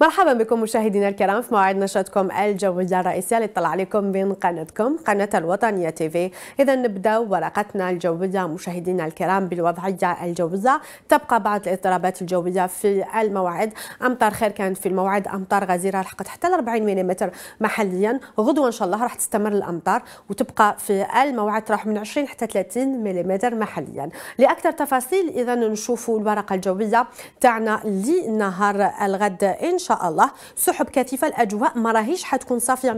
مرحبا بكم مشاهدينا الكرام في موعد نشرتكم الجوية الرئيسية اللي طلع عليكم من قناتكم قناة الوطنية تي في إذا نبدأ ورقتنا الجوية مشاهدينا الكرام بالوضعية الجوية تبقى بعض الاضطرابات الجوية في الموعد أمطار خير كانت في الموعد أمطار غزيرة لحقت حتى 40 ملم محليا غدوة إن شاء الله راح تستمر الأمطار وتبقى في الموعد تروح من 20 حتى 30 ملم محليا لأكثر تفاصيل إذا نشوفوا الورقة الجوية تاعنا لنهار الغد إن شاء الله سحب كثيفه الاجواء ما راهيش حتكون صافيه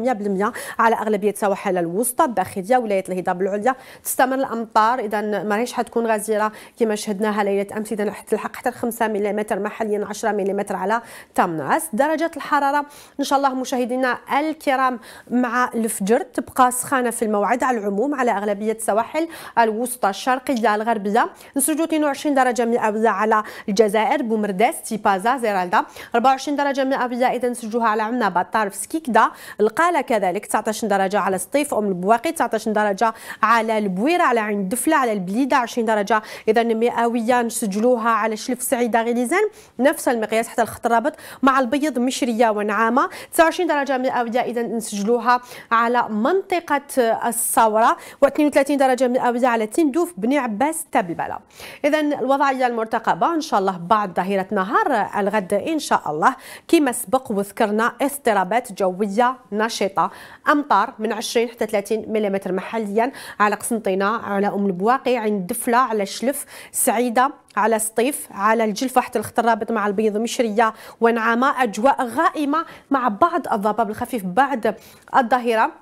100% على اغلبيه السواحل الوسطى الداخليه ولايه الهضاب العليا تستمر الامطار اذا ما راهيش حتكون غزيره كما شهدناها ليله امس اذا تلحق حتى 5 ملم محليا 10 ملم على تمناس درجه الحراره ان شاء الله مشاهدينا الكرام مع الفجر تبقى سخانه في الموعد على العموم على اغلبيه السواحل الوسطى الشرقيه الغربيه نسجوا 22 درجه مئويه على الجزائر بومرداس تيبازا زيرالدا 24 درجه جميع بزائد نسجوها على عمنا بطار سكيكدا القالة كذلك 19 درجة على سطيف أم البواقي 19 درجة على البويرة على عين الدفلة على البليدة 20 درجة إذا مئوية نسجلوها على شلف سعيدة غليزان نفس المقياس حتى الخط الرابط مع البيض مشرية ونعامة 29 درجة مئوية إذا نسجلوها على منطقة الصورة و32 درجة مئوية على تندوف بني عباس تبلبلة إذا الوضعية المرتقبة إن شاء الله بعد ظهيرة نهار الغد إن شاء الله كما سبق وذكرنا اضطرابات جويه نشطه امطار من 20 حتى 30 ملم محليا على قسنطينه على ام البواقي عند دفله على شلف سعيده على سطيف على الجلفة حتى الخطرابط مع البيض مشرية ونعامة أجواء غائمة مع بعض الضباب الخفيف بعد الظهيرة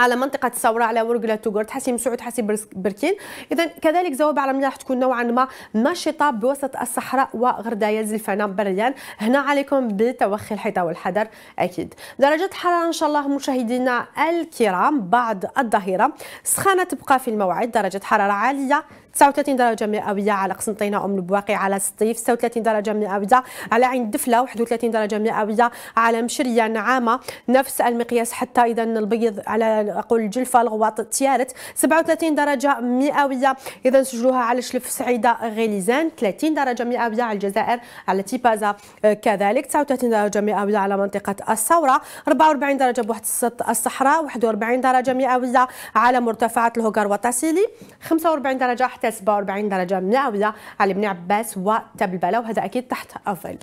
على منطقه الثوره على ورقله توغرت حسي مسعود حسي بركين اذا كذلك زواب عالميه راح تكون نوعا ما نشطه بوسط الصحراء وغردايه زلفانه بريان هنا عليكم بتوخي الحيطه والحذر اكيد درجه الحراره ان شاء الله مشاهدينا الكرام بعد الظهيره سخانة تبقى في الموعد درجه حراره عاليه 39 درجه مئويه على قسنطينه ام البواقي على سطيف 36 درجه مئويه على عين دفله 31 درجه مئويه على مشريه نعامه نفس المقياس حتى اذا البيض على اقول الجلفه الغواط تيارت 37 درجه مئويه اذا سجلوها على شلف سعيده غليزان 30 درجه مئويه على الجزائر على تيبازا كذلك 39 درجه مئويه على منطقه الثوره 44 درجه بوحده الصحراء 41 درجه مئويه على مرتفعات الهوكر وتاسيلي 45 درجه حتى حتى 47 درجة مئوية على بن عباس وتبلبلة وهذا أكيد تحت أفل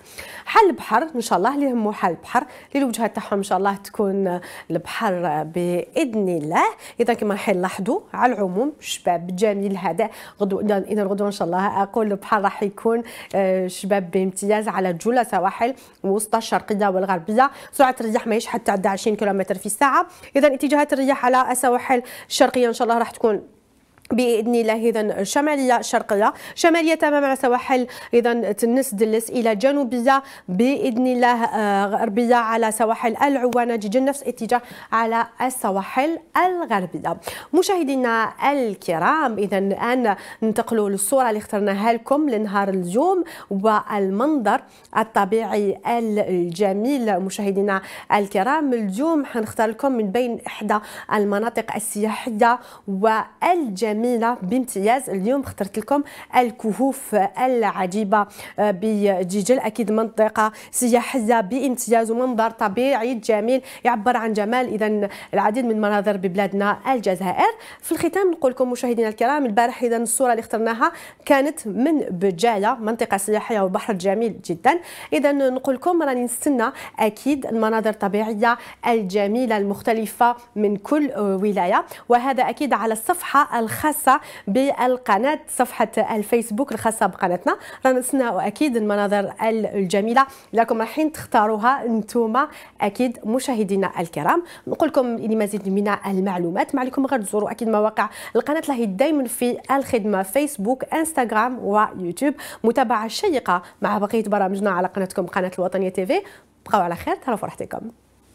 حل البحر إن شاء الله اللي يهمو حل البحر اللي الوجهة تاعهم إن شاء الله تكون البحر بإذن الله إذا كما راح نلاحظوا على العموم شباب جميل هذا غدو إذا غدو إن شاء الله أقول البحر راح يكون آه، شباب بامتياز على جولة سواحل وسط الشرقية والغربية سرعة الرياح ماهيش حتى 20 كيلومتر في الساعة إذا اتجاهات الرياح على السواحل الشرقية إن شاء الله راح تكون باذن الله اذا شماليه شرقيه شماليه تماما على سواحل اذا تنس دلس الى جنوبيه باذن الله آه، غربيه على سواحل العوانه تجي نفس الاتجاه على السواحل الغربيه مشاهدينا الكرام اذا الان ننتقلوا للصوره اللي اخترناها لكم لنهار اليوم والمنظر الطبيعي الجميل مشاهدينا الكرام اليوم حنختار لكم من بين احدى المناطق السياحيه والجميله جميله بامتياز اليوم اخترت لكم الكهوف العجيبه آه، بجيجل اكيد منطقه سياحيه بامتياز ومنظر طبيعي جميل يعبر عن جمال اذا العديد من المناظر ببلادنا الجزائر في الختام نقول لكم مشاهدينا الكرام البارح اذا الصوره اللي اخترناها كانت من بجايه منطقه سياحيه وبحر جميل جدا اذا نقول لكم راني نستنى اكيد المناظر الطبيعيه الجميله المختلفه من كل ولايه وهذا اكيد على الصفحه الخاصه الخاصه بالقناه صفحه الفيسبوك الخاصه بقناتنا رانا نتسناو اكيد المناظر الجميله لكم رايحين تختاروها أنتم اكيد مشاهدينا الكرام نقول لكم لمزيد من المعلومات ما عليكم غير تزوروا اكيد مواقع القناه راهي دائما في الخدمه فيسبوك انستغرام ويوتيوب متابعه شيقه مع بقيه برامجنا على قناتكم قناه الوطنيه تيفي بقاو على خير تهلاو فرحتكم